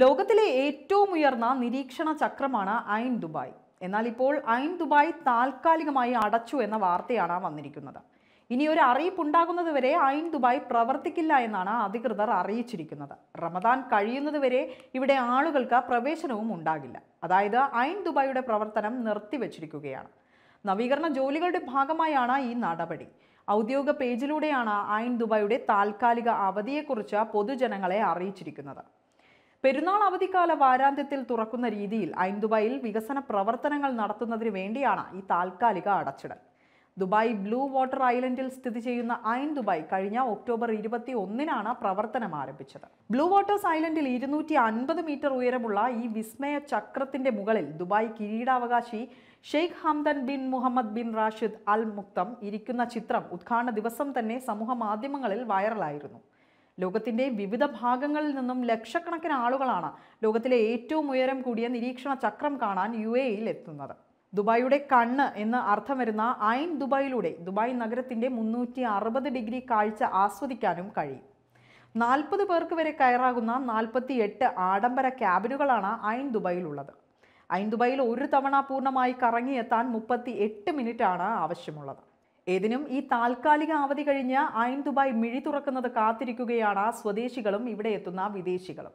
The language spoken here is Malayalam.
ലോകത്തിലെ ഏറ്റവും ഉയർന്ന നിരീക്ഷണ ചക്രമാണ് ഐൻ ദുബായ് എന്നാൽ ഇപ്പോൾ ഐൻ ദുബായ് താൽക്കാലികമായി അടച്ചു എന്ന വാർത്തയാണ് വന്നിരിക്കുന്നത് ഇനി ഒരു അറിയിപ്പ് ഉണ്ടാകുന്നതുവരെ ഐൻ ദുബായ് പ്രവർത്തിക്കില്ല എന്നാണ് അധികൃതർ അറിയിച്ചിരിക്കുന്നത് റമദാൻ കഴിയുന്നതുവരെ ഇവിടെ ആളുകൾക്ക് പ്രവേശനവും ഉണ്ടാകില്ല അതായത് ഐൻ ദുബായിയുടെ പ്രവർത്തനം നിർത്തിവച്ചിരിക്കുകയാണ് നവീകരണ ജോലികളുടെ ഭാഗമായാണ് ഈ നടപടി ഔദ്യോഗിക പേജിലൂടെയാണ് ഐൻ ദുബായിയുടെ താൽക്കാലിക അവധിയെക്കുറിച്ച് പൊതുജനങ്ങളെ അറിയിച്ചിരിക്കുന്നത് പെരുന്നാൾ അവധിക്കാല വാരാന്ത്യത്തിൽ തുറക്കുന്ന രീതിയിൽ ഐൻ ദുബായിൽ വികസന പ്രവർത്തനങ്ങൾ നടത്തുന്നതിന് വേണ്ടിയാണ് ഈ താൽക്കാലിക അടച്ചിടൽ ദുബായ് ബ്ലൂ വാട്ടർ ഐലൻഡിൽ സ്ഥിതി ചെയ്യുന്ന ഐൻ ദുബായ് കഴിഞ്ഞ ഒക്ടോബർ ഇരുപത്തി ഒന്നിനാണ് പ്രവർത്തനം ആരംഭിച്ചത് ബ്ലൂ വാട്ടേഴ്സ് ഐലൻഡിൽ ഇരുന്നൂറ്റി അൻപത് മീറ്റർ ഉയരമുള്ള ഈ വിസ്മയ ചക്രത്തിന്റെ മുകളിൽ ദുബായ് കിരീടാവകാശി Sheikh Hamdan bin Mohammed bin Rashid Al Maktoum ഇരിക്കുന്ന ചിത്രം ഉദ്ഘാടന ദിവസം തന്നെ സമൂഹ മാധ്യമങ്ങളിൽ വൈറലായിരുന്നു ലോകത്തിൻ്റെ വിവിധ ഭാഗങ്ങളിൽ നിന്നും ലക്ഷക്കണക്കിന് ആളുകളാണ് ലോകത്തിലെ ഏറ്റവും ഉയരം കൂടിയ നിരീക്ഷണ ചക്രം കാണാൻ യു എയിൽ എത്തുന്നത് ദുബായിയുടെ കണ്ണ് എന്ന് അർത്ഥം വരുന്ന ഐൻ ദുബായിലൂടെ ദുബായ് നഗരത്തിൻ്റെ മുന്നൂറ്റി അറുപത് ഡിഗ്രി കാഴ്ച ആസ്വദിക്കാനും കഴിയും നാൽപ്പത് പേർക്ക് വരെ കയറാകുന്ന നാൽപ്പത്തി എട്ട് ആഡംബര ക്യാബിനുകളാണ് ഐൻ ദുബായിലുള്ളത് ഐൻ ദുബായിൽ ഒരു തവണ പൂർണ്ണമായി കറങ്ങിയെത്താൻ മുപ്പത്തി എട്ട് മിനിറ്റാണ് ആവശ്യമുള്ളത് ഏതിനും ഈ താൽക്കാലിക അവധി കഴിഞ്ഞ് ഐൻ ദുബായ് മിഴി തുറക്കുന്നത് കാത്തിരിക്കുകയാണ് സ്വദേശികളും ഇവിടെ എത്തുന്ന വിദേശികളും